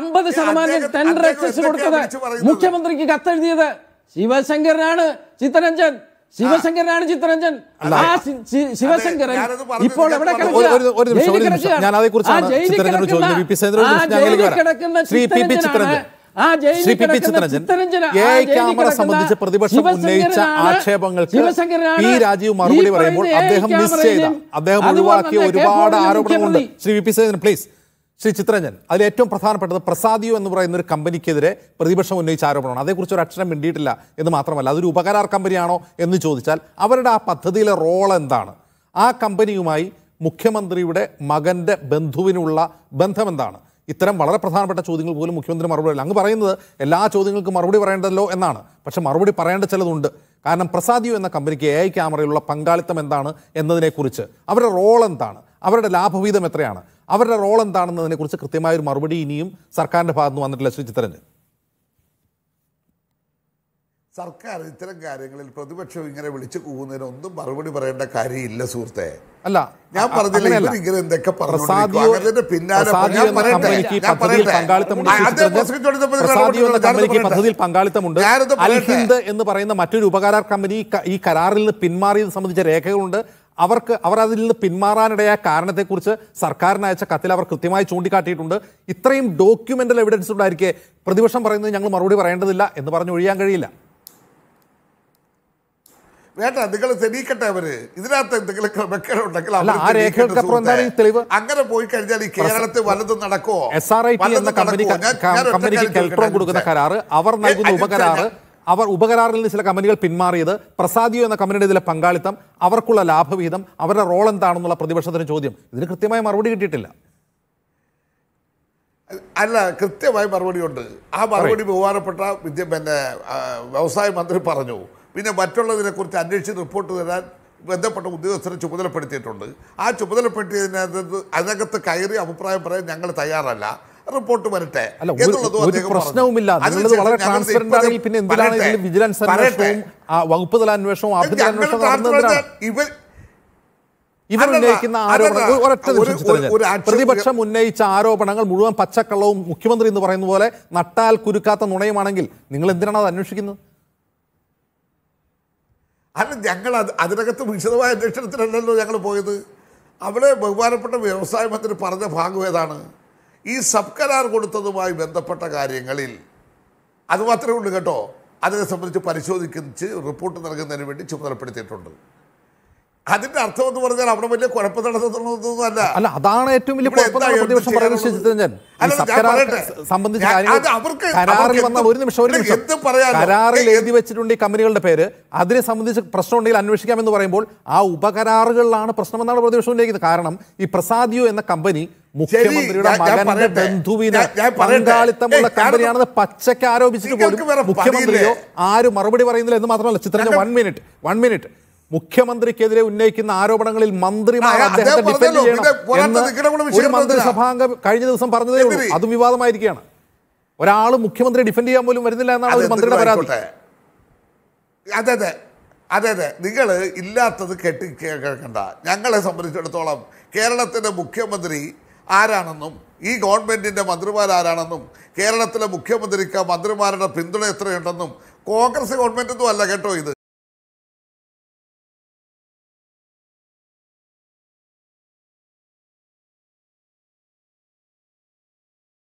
അമ്പത് ശതമാനം tender excess കൊടുത്തത് മുഖ്യമന്ത്രിക്ക് കത്തെഴുതിയത് ശിവശങ്കരനാണ് ചിത്തരഞ്ജൻ ശിവശങ്കരനാണ് ചിത്തരഞ്ജൻ ശിവശങ്കരൻ ഇപ്പോൾ എവിടെ കിടക്കുന്ന ആ ക്യാമറ ആക്ഷേപങ്ങൾക്ക് രാജീവ് പറയുമ്പോൾ അദ്ദേഹം മിസ് ചെയ്ത അദ്ദേഹം ഒരുപാട് ആരോപണങ്ങളുണ്ട് Shri V P Sena please Shri Chitranjan അതിൽ ഏറ്റവും പ്രധാനപ്പെട്ടത് പ്രസാദിയോ എന്ന് പറയുന്ന ഒരു കമ്പനിക്കെതിരെ പ്രതിപക്ഷം ഉന്നയിച്ച ആരോപണമാണ് അതേക്കുറിച്ച് ഒരു അക്ഷരം മിണ്ടിയിട്ടില്ല എന്ന് മാത്രമല്ല അതൊരു ഉപകരാർ കമ്പനിയാണോ എന്ന് ചോദിച്ചാൽ അവരുടെ ആ പദ്ധതിയിലെ റോൾ എന്താണ് ആ കമ്പനിയുമായി മുഖ്യമന്ത്രിയുടെ മകൻ്റെ ബന്ധുവിനുള്ള എന്താണ് ഇത്തരം വളരെ പ്രധാനപ്പെട്ട ചോദ്യങ്ങൾ പോലും മുഖ്യമന്ത്രി മറുപടി അങ്ങ് പറയുന്നത് എല്ലാ ചോദ്യങ്ങൾക്കും മറുപടി പറയേണ്ടല്ലോ എന്നാണ് പക്ഷെ മറുപടി പറയേണ്ട ചിലതുണ്ട് കാരണം പ്രസാദിയോ എന്ന കമ്പനിക്ക് എ ഐ ക്യാമറയിലുള്ള പങ്കാളിത്തം എന്താണ് എന്നതിനെക്കുറിച്ച് അവരുടെ റോൾ എന്താണ് അവരുടെ ലാഭവീതം എത്രയാണ് അവരുടെ റോൾ എന്താണെന്നതിനെക്കുറിച്ച് കൃത്യമായ ഒരു മറുപടി ഇനിയും ഭാഗത്ത് ഭാഗത്തുനിന്ന് വന്നിട്ടില്ല ശ്രീ ചിത്തരഞ്ജൻ സർക്കാർ ഇത്തരം കാര്യങ്ങളിൽ പ്രതിപക്ഷം ഇങ്ങനെ വിളിച്ചു പോകുന്നതിന് ഒന്നും മറുപടി പറയേണ്ട കാര്യമില്ല സുഹൃത്തെ അല്ല ഞാൻ പറഞ്ഞില്ല ഇവരിങ്ങനെ എന്തൊക്കെ പറഞ്ഞു പിന്നാലെ പദ്ധതിയിൽ പങ്കാളിത്തമുണ്ട് എന്ന് പറയുന്ന മറ്റൊരു ഉപകാര കമ്പനി ഈ കരാറിൽ നിന്ന് പിന്മാറിയത് സംബന്ധിച്ച രേഖകളുണ്ട് അവർക്ക് അവർ അതിൽ നിന്ന് പിന്മാറാനിടയായ കാരണത്തെക്കുറിച്ച് സർക്കാരിന് അയച്ച കത്തിൽ അവർ കൃത്യമായി ചൂണ്ടിക്കാട്ടിയിട്ടുണ്ട് ഇത്രയും ഡോക്യുമെന്റൽ എവിഡൻസ് ഉണ്ടായിരിക്കേ പ്രതിപക്ഷം പറയുന്നത് ഞങ്ങൾ മറുപടി പറയേണ്ടതില്ല എന്ന് പറഞ്ഞു ഒഴിയാൻ കഴിയില്ല വേണ്ട നിങ്ങൾ തെളിയിക്കട്ടെ അവര് ഇതിനകത്ത് എന്തെങ്കിലും തെളിവ് അങ്ങനെ പോയി കഴിഞ്ഞാൽ ഈ കേരളത്തിൽ വലതും നടക്കുമോ എസ് ആർ ഐ എന്ന കമ്പനി കൊടുക്കുന്ന കരാറ് അവർ നൽകുന്ന ഉപകരാറ് അവർ ഉപകരാറിൽ നിന്ന് ചില കമ്പനികൾ പിന്മാറിയത് പ്രസാദിയോ എന്ന കമ്പനിയുടെ ഇതിലെ പങ്കാളിത്തം അവർക്കുള്ള ലാഭവിഹിതം അവരുടെ റോൾ എന്താണെന്നുള്ള പ്രതിപക്ഷത്തിന് ചോദ്യം ഇതിന് കൃത്യമായ മറുപടി കിട്ടിയിട്ടില്ല അല്ല കൃത്യമായി മറുപടിയുണ്ട് ആ മറുപടി ബഹുമാനപ്പെട്ട വിദ്യ പിന്നെ വ്യവസായ മന്ത്രി പറഞ്ഞു പിന്നെ മറ്റുള്ളതിനെ കുറിച്ച് അന്വേഷിച്ച് റിപ്പോർട്ട് തരാൻ ബന്ധപ്പെട്ട ഉദ്യോഗസ്ഥരെ ചുമതലപ്പെടുത്തിയിട്ടുണ്ട് ആ ചുമതലപ്പെടുത്തിയതിനകത്ത് അതിനകത്ത് കയറി അഭിപ്രായം പറയാൻ ഞങ്ങൾ തയ്യാറല്ല റിപ്പോർട്ട് വരട്ടെ വളരെ വകുപ്പ് തല അന്വേഷണം ഇവർ പ്രതിപക്ഷം ഉന്നയിച്ച ആരോപണങ്ങൾ മുഴുവൻ പച്ചക്കള്ളവും മുഖ്യമന്ത്രി എന്ന് പറയുന്ന പോലെ നട്ടാൽ കുരുക്കാത്ത നുണയുമാണെങ്കിൽ നിങ്ങൾ എന്തിനാണ് അത് അന്വേഷിക്കുന്നത് അല്ല ഞങ്ങൾ അത് അതിനകത്ത് വിശദമായ അന്വേഷണത്തിനല്ലല്ലോ ഞങ്ങൾ പോയത് അവിടെ ബഹുമാനപ്പെട്ട വ്യവസായ മന്ത്രി പറഞ്ഞ ഭാഗം ഏതാണ് ഈ സബ് കരാർ കൊടുത്തതുമായി ബന്ധപ്പെട്ട കാര്യങ്ങളിൽ അത് മാത്രമേ ഉള്ളൂ കേട്ടോ അതിനെ സംബന്ധിച്ച് പരിശോധിച്ച് റിപ്പോർട്ട് നൽകുന്നതിന് വേണ്ടി ചുമതലപ്പെടുത്തിയിട്ടുണ്ട് അതിന്റെ അർത്ഥം എന്ന് പറഞ്ഞാൽ അവിടെ വലിയ കുഴപ്പം നടത്തുന്നതല്ല അല്ല അതാണ് ഏറ്റവും വലിയ പ്രതിപക്ഷം സംബന്ധിച്ച കരാറിൽ വന്ന ഒരു നിമിഷം ഒരു നിമിഷം കരാറിൽ എഴുതി വെച്ചിട്ടുണ്ട് ഈ കമ്പനികളുടെ പേര് അതിനെ സംബന്ധിച്ച് പ്രശ്നം ഉണ്ടെങ്കിൽ അന്വേഷിക്കാമെന്ന് പറയുമ്പോൾ ആ ഉപകരാറുകളിലാണ് പ്രശ്നമെന്നാണ് പ്രതിപക്ഷം ഉന്നയിക്കുന്നത് കാരണം ഈ പ്രസാദിയോ എന്ന കമ്പനി മുഖ്യമന്ത്രിയുടെ മകന്റെ ബന്ധുവിന് പങ്കാളിത്തമുള്ള കമ്പനിയാണെന്ന് പച്ചയ്ക്ക് ആരോപിച്ചിട്ട് പോലും മുഖ്യമന്ത്രിയോ ആരും മറുപടി പറയുന്നില്ല എന്ന് മാത്രമല്ല ചിത്രഞ്ജ വൺ മിനിറ്റ് വൺ മിനിറ്റ് മുഖ്യമന്ത്രിക്കെതിരെ ഉന്നയിക്കുന്ന ആരോപണങ്ങളിൽ മന്ത്രിമാർ അദ്ദേഹത്തെ ഡിഫെൻഡ് ചെയ്യണം ഒരു മന്ത്രിസഭാംഗം കഴിഞ്ഞ ദിവസം പറഞ്ഞതേ ഉള്ളൂ അതും വിവാദമായിരിക്കുകയാണ് ഒരാൾ മുഖ്യമന്ത്രി ഡിഫെൻഡ് ചെയ്യാൻ പോലും വരുന്നില്ല എന്നാണ് ഒരു മന്ത്രിയുടെ പരാതി അതെ അതെ അതെ അതെ നിങ്ങൾ ഇല്ലാത്തത് കെട്ടി കേൾക്കണ്ട ഞങ്ങളെ സംബന്ധിച്ചിടത്തോളം കേരളത്തിൻ്റെ മുഖ്യമന്ത്രി ആരാണെന്നും ഈ ഗവൺമെൻറ്റിൻ്റെ മന്ത്രിമാരാരാണെന്നും കേരളത്തിലെ മുഖ്യമന്ത്രിക്ക് മന്ത്രിമാരുടെ പിന്തുണ എത്രയുണ്ടെന്നും കോൺഗ്രസ് ഗവൺമെൻറ്റൊന്നും അല്ല കേട്ടോ ഇത്